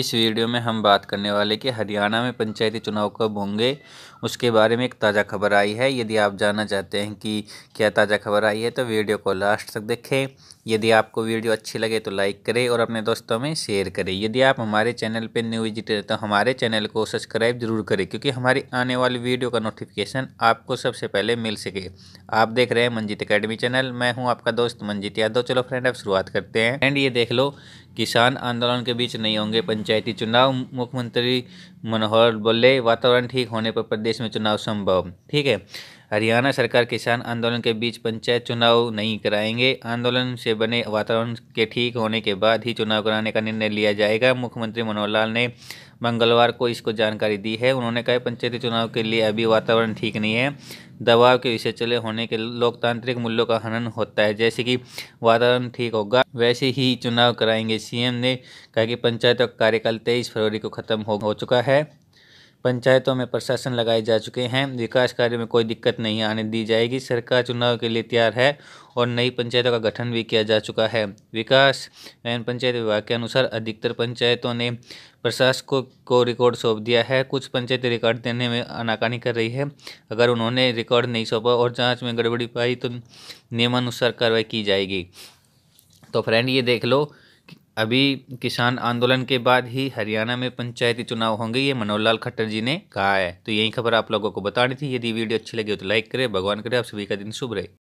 इस वीडियो में हम बात करने वाले कि हरियाणा में पंचायती चुनाव कब होंगे उसके बारे में एक ताज़ा खबर आई है यदि आप जानना चाहते हैं कि क्या ताज़ा खबर आई है तो वीडियो को लास्ट तक देखें यदि आपको वीडियो अच्छी लगे तो लाइक करें और अपने दोस्तों में शेयर करें यदि आप हमारे चैनल पर न्यू विजिटर तो हमारे चैनल को सब्सक्राइब जरूर करें क्योंकि हमारी आने वाली वीडियो का नोटिफिकेशन आपको सबसे पहले मिल सके आप देख रहे हैं मंजीत अकेडमी चैनल मैं हूं आपका दोस्त मंजीत यादव चलो फ्रेंड आप शुरुआत करते हैं एंड ये देख लो किसान आंदोलन के बीच नहीं होंगे पंचायती चुनाव मुख्यमंत्री मनोहर बोले वातावरण ठीक होने पर प्रदेश में चुनाव संभव ठीक है हरियाणा सरकार किसान आंदोलन के बीच पंचायत चुनाव नहीं कराएंगे आंदोलन से बने वातावरण के ठीक होने के बाद ही चुनाव कराने का निर्णय लिया जाएगा मुख्यमंत्री मनोहर लाल ने मंगलवार को इसको जानकारी दी है उन्होंने कहा पंचायती चुनाव के लिए अभी वातावरण ठीक नहीं है दबाव के विषय चले होने के लोकतांत्रिक मूल्यों का हनन होता है जैसे कि वातावरण ठीक होगा वैसे ही चुनाव कराएंगे सीएम ने कहा कि पंचायत का कार्यकाल तेईस फरवरी को खत्म हो चुका है पंचायतों में प्रशासन लगाए जा चुके हैं विकास कार्य में कोई दिक्कत नहीं आने दी जाएगी सरकार चुनाव के लिए तैयार है और नई पंचायतों का गठन भी किया जा चुका है विकास एवं पंचायत विभाग के अनुसार अधिकतर पंचायतों ने प्रशासकों को रिकॉर्ड सौंप दिया है कुछ पंचायतें रिकॉर्ड देने में आनाकानी कर रही है अगर उन्होंने रिकॉर्ड नहीं सौंपा और जाँच में गड़बड़ी पाई तो नियमानुसार कार्रवाई की जाएगी तो फ्रेंड ये देख लो अभी किसान आंदोलन के बाद ही हरियाणा में पंचायती चुनाव होंगे ये मनोहर लाल खट्टर जी ने कहा है तो यही खबर आप लोगों को बतानी थी यदि वीडियो अच्छी लगी हो तो लाइक करें भगवान करे आप सभी का दिन शुभ रहे